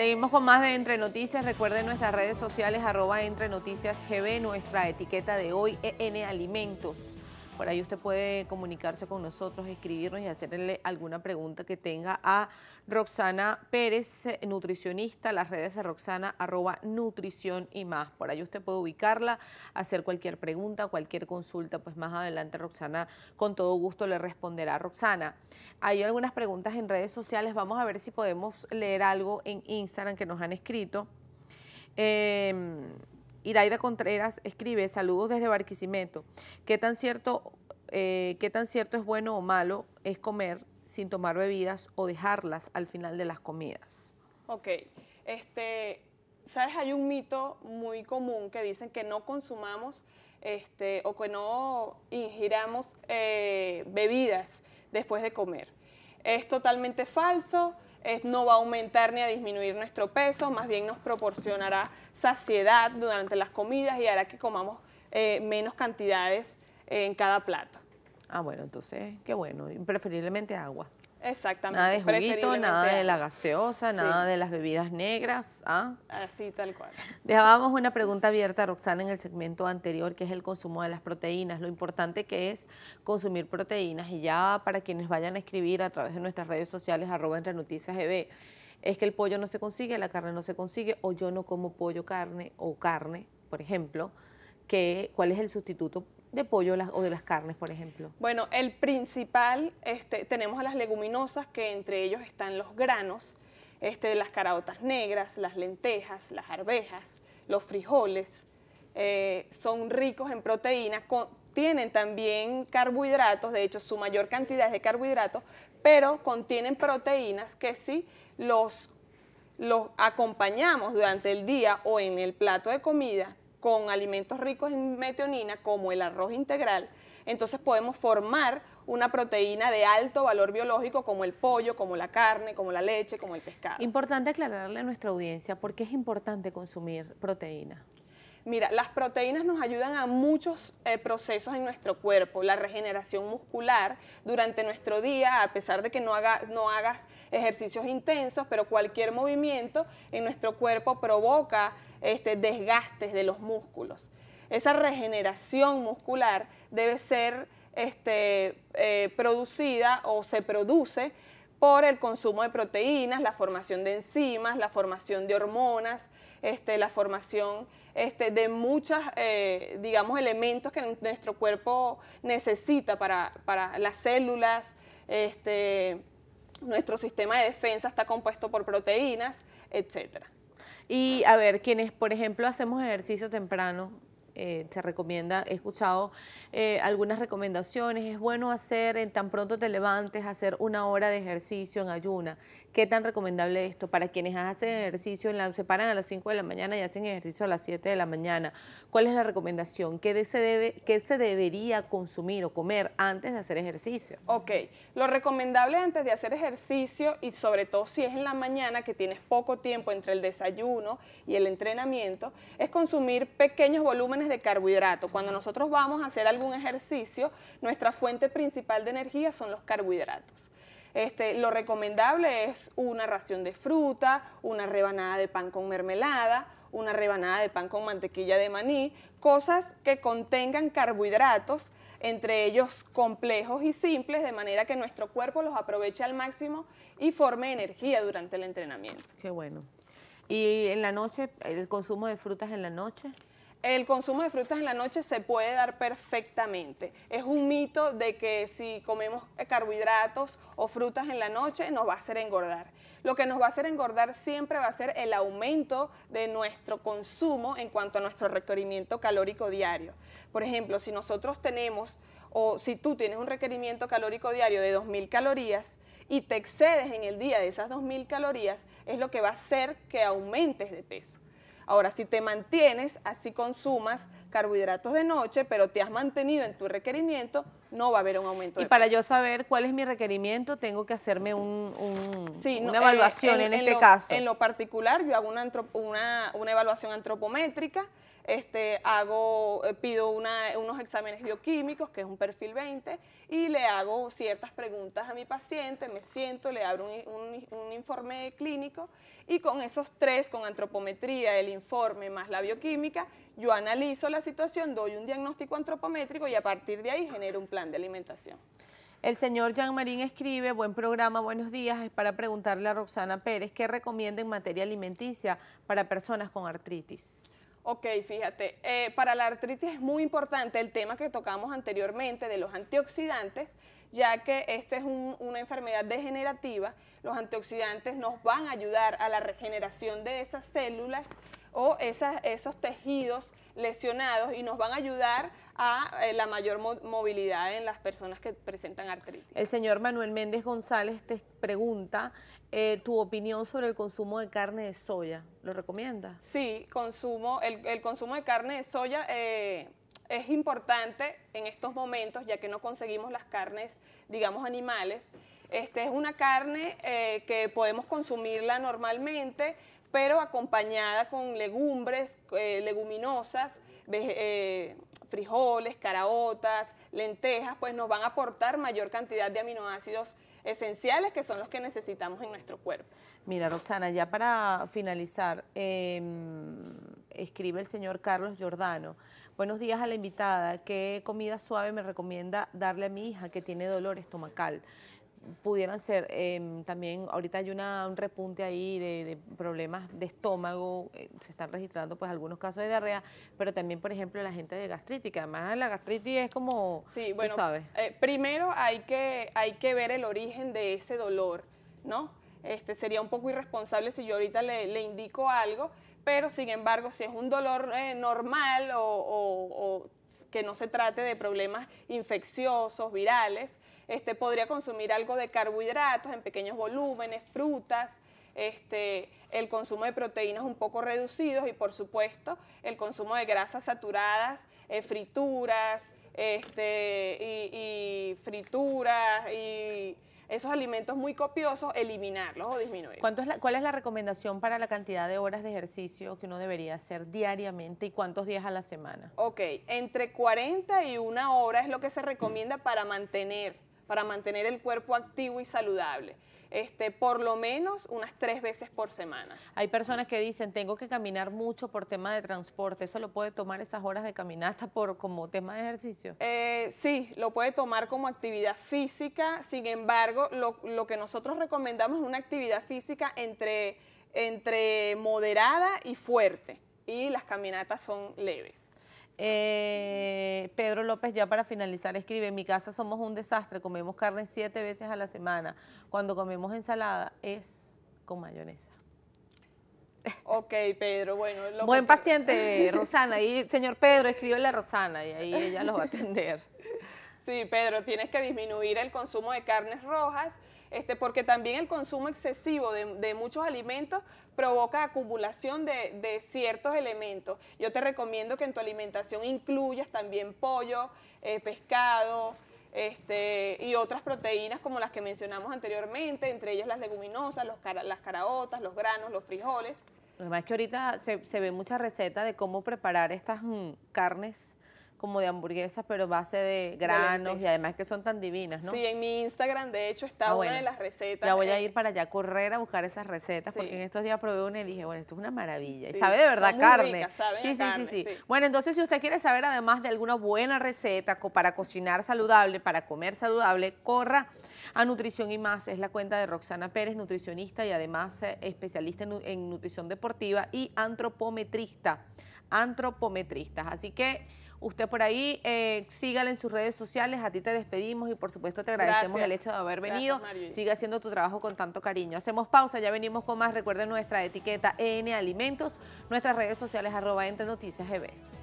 Seguimos con más de Entre Noticias. Recuerden nuestras redes sociales, arroba Entre Noticias GB, nuestra etiqueta de hoy, EN Alimentos. Por ahí usted puede comunicarse con nosotros, escribirnos y hacerle alguna pregunta que tenga a Roxana Pérez, eh, nutricionista, las redes de Roxana, arroba nutrición y más. Por ahí usted puede ubicarla, hacer cualquier pregunta, cualquier consulta, pues más adelante Roxana con todo gusto le responderá. Roxana, hay algunas preguntas en redes sociales, vamos a ver si podemos leer algo en Instagram que nos han escrito. Em, Iraida Contreras escribe, saludos desde Barquisimeto. ¿Qué tan cierto, eh, qué tan cierto es bueno o malo es comer sin tomar bebidas o dejarlas al final de las comidas? Ok, este, sabes, hay un mito muy común que dicen que no consumamos este, o que no ingiramos eh, bebidas después de comer. Es totalmente falso, es, no va a aumentar ni a disminuir nuestro peso, más bien nos proporcionará saciedad durante las comidas y hará que comamos eh, menos cantidades eh, en cada plato. Ah, bueno, entonces, qué bueno. Preferiblemente agua. Exactamente. Nada de nada de la gaseosa, nada de las bebidas negras. ¿ah? Así, tal cual. Dejábamos una pregunta abierta, a Roxana, en el segmento anterior, que es el consumo de las proteínas. Lo importante que es consumir proteínas. Y ya para quienes vayan a escribir a través de nuestras redes sociales, arroba entre noticias es que el pollo no se consigue, la carne no se consigue, o yo no como pollo, carne o carne, por ejemplo, que, ¿cuál es el sustituto de pollo o de las carnes, por ejemplo? Bueno, el principal, este, tenemos a las leguminosas, que entre ellos están los granos, este, las caraotas negras, las lentejas, las arvejas, los frijoles, eh, son ricos en proteínas, tienen también carbohidratos, de hecho su mayor cantidad es de carbohidratos, pero contienen proteínas que si los, acompañamos durante el día o en el plato de comida con alimentos ricos en metionina como el arroz integral, entonces podemos formar una proteína de alto valor biológico como el pollo, como la carne, como la leche, como el pescado. Importante aclararle a nuestra audiencia por qué es importante consumir proteína. Mira, las proteínas nos ayudan a muchos eh, procesos en nuestro cuerpo, la regeneración muscular durante nuestro día, a pesar de que no, hagas ejercicios intensos, pero cualquier movimiento en nuestro cuerpo provoca este, desgastes de los músculos. Esa regeneración muscular debe ser este, eh, producida o se produce por el consumo de proteínas, la formación de enzimas, la formación de hormonas, este, la formación este, de muchos, eh, digamos, elementos que nuestro cuerpo necesita para, para las células. Este, nuestro sistema de defensa está compuesto por proteínas, etc. Y a ver, quienes, por ejemplo, hacemos ejercicio temprano, eh, se recomienda, he escuchado eh, algunas recomendaciones, es bueno hacer, en tan pronto te levantes, hacer una hora de ejercicio en ayuna. ¿Qué tan recomendable esto para quienes hacen ejercicio, se paran a las 5 de la mañana y hacen ejercicio a las 7 de la mañana? ¿Cuál es la recomendación? ¿Qué, se, debe, debería consumir o comer antes de hacer ejercicio? Ok, lo recomendable antes de hacer ejercicio y sobre todo si es en la mañana que tienes poco tiempo entre el desayuno y el entrenamiento, es consumir pequeños volúmenes de carbohidratos. Cuando nosotros vamos a hacer algún ejercicio, nuestra fuente principal de energía son los carbohidratos. Este, lo recomendable es una ración de fruta, una rebanada de pan con mermelada, una rebanada de pan con mantequilla de maní, cosas que contengan carbohidratos, entre ellos complejos y simples, de manera que nuestro cuerpo los aproveche al máximo y forme energía durante el entrenamiento. Qué bueno. ¿Y en la noche, el consumo de frutas en la noche? El consumo de frutas en la noche se puede dar perfectamente. Es un mito de que si comemos carbohidratos o frutas en la noche nos va a hacer engordar. Lo que nos va a hacer engordar siempre va a ser el aumento de nuestro consumo en cuanto a nuestro requerimiento calórico diario. Por ejemplo, si nosotros tenemos o si tú tienes un requerimiento calórico diario de 2.000 calorías y te excedes en el día de esas 2.000 calorías, es lo que va a hacer que aumentes de peso. Ahora, si te mantienes, así consumas carbohidratos de noche, pero te has mantenido en tu requerimiento, no va a haber un aumento. Y para yo saber cuál es mi requerimiento, tengo que hacerme un, una evaluación eh, en, este caso. En lo particular, yo hago una evaluación antropométrica este, hago, eh, pido unos exámenes bioquímicos, que es un perfil 20, y le hago ciertas preguntas a mi paciente, me siento, le abro un, un informe clínico y con esos tres, con antropometría, el informe más la bioquímica, yo analizo la situación, doy un diagnóstico antropométrico y a partir de ahí genero un plan de alimentación. El señor Jean Marín escribe, buen programa, buenos días, es para preguntarle a Roxana Pérez, ¿qué recomienda en materia alimenticia para personas con artritis? Ok, fíjate, eh, para la artritis es muy importante el tema que tocamos anteriormente de los antioxidantes, ya que esta es una enfermedad degenerativa, los antioxidantes nos van a ayudar a la regeneración de esas células o esos tejidos lesionados y nos van a ayudar a eh, la mayor movilidad en las personas que presentan artritis. El señor Manuel Méndez González te pregunta eh, tu opinión sobre el consumo de carne de soya. ¿Lo recomienda? Sí, consumo, el, consumo de carne de soya eh, es importante en estos momentos, ya que no conseguimos las carnes, digamos, animales. Este es una carne que podemos consumirla normalmente, pero acompañada con legumbres, leguminosas, eh, frijoles, caraotas, lentejas, pues nos van a aportar mayor cantidad de aminoácidos esenciales que son los que necesitamos en nuestro cuerpo. Mira, Roxana, ya para finalizar, em, escribe el señor Carlos Giordano. Buenos días a la invitada. ¿Qué comida suave me recomienda darle a mi hija que tiene dolor estomacal? pudieran ser, em, también ahorita hay una, un repunte ahí de, problemas de estómago, eh, se están registrando pues algunos casos de diarrea, pero también por ejemplo la gente de gastritis, que además la gastritis es como, sí, bueno, sabes. Eh, primero hay que, hay que ver el origen de ese dolor, ¿no? Este, sería un poco irresponsable si yo ahorita le, le indico algo pero sin embargo, si es un dolor eh, normal o, que no se trate de problemas infecciosos, virales, este, podría consumir algo de carbohidratos en pequeños volúmenes, frutas, este, el consumo de proteínas un poco reducidos y por supuesto el consumo de grasas saturadas, eh, frituras, este, y, frituras y esos alimentos muy copiosos, eliminarlos o disminuirlos. ¿Cuál es la recomendación para la cantidad de horas de ejercicio que uno debería hacer diariamente y cuántos días a la semana? Ok, entre 40 y una hora es lo que se recomienda para mantener, para mantener el cuerpo activo y saludable. Este, por lo menos unas tres veces por semana. Hay personas que dicen, tengo que caminar mucho por tema de transporte, ¿eso lo puede tomar esas horas de caminata por, como tema de ejercicio? Eh, sí, lo puede tomar como actividad física, sin embargo, lo, que nosotros recomendamos es una actividad física entre, entre moderada y fuerte, y las caminatas son leves. Eh, Pedro López, ya para finalizar, escribe, en mi casa somos un desastre, comemos carne siete veces a la semana. Cuando comemos ensalada es con mayonesa. Ok, Pedro, bueno. Buen paciente, Rosana. Y señor Pedro, escríbele a Rosana y ahí ella los va a atender. Sí, Pedro, tienes que disminuir el consumo de carnes rojas, este, porque también el consumo excesivo de, de muchos alimentos provoca acumulación de, ciertos elementos. Yo te recomiendo que en tu alimentación incluyas también pollo, eh, pescado, este, y otras proteínas como las que mencionamos anteriormente, entre ellas las leguminosas, los las caraotas, los granos, los frijoles. Además que ahorita se, se ve mucha receta de cómo preparar estas mm, carnes como de hamburguesas, pero base de granos y además que son tan divinas, ¿no? Sí, en mi Instagram de hecho está ah, una de las recetas. Ya voy a ir para allá a correr a buscar esas recetas porque en estos días probé una y dije, bueno, esto es una maravilla. y sabe de verdad carne. sí, sí, sí, sí, Bueno, entonces si usted quiere saber además de alguna buena receta para cocinar saludable, para comer saludable, corra a Nutrición y Más. Es la cuenta de Roxana Pérez, nutricionista y además eh, especialista en, en nutrición deportiva y antropometrista. Antropometristas. Así que Usted por ahí, eh, sígala en sus redes sociales. A ti te despedimos y por supuesto te agradecemos el hecho de haber venido. Gracias, Sigue haciendo tu trabajo con tanto cariño. Hacemos pausa, ya venimos con más. Recuerden nuestra etiqueta EN Alimentos, nuestras redes sociales arroba entre noticias GB.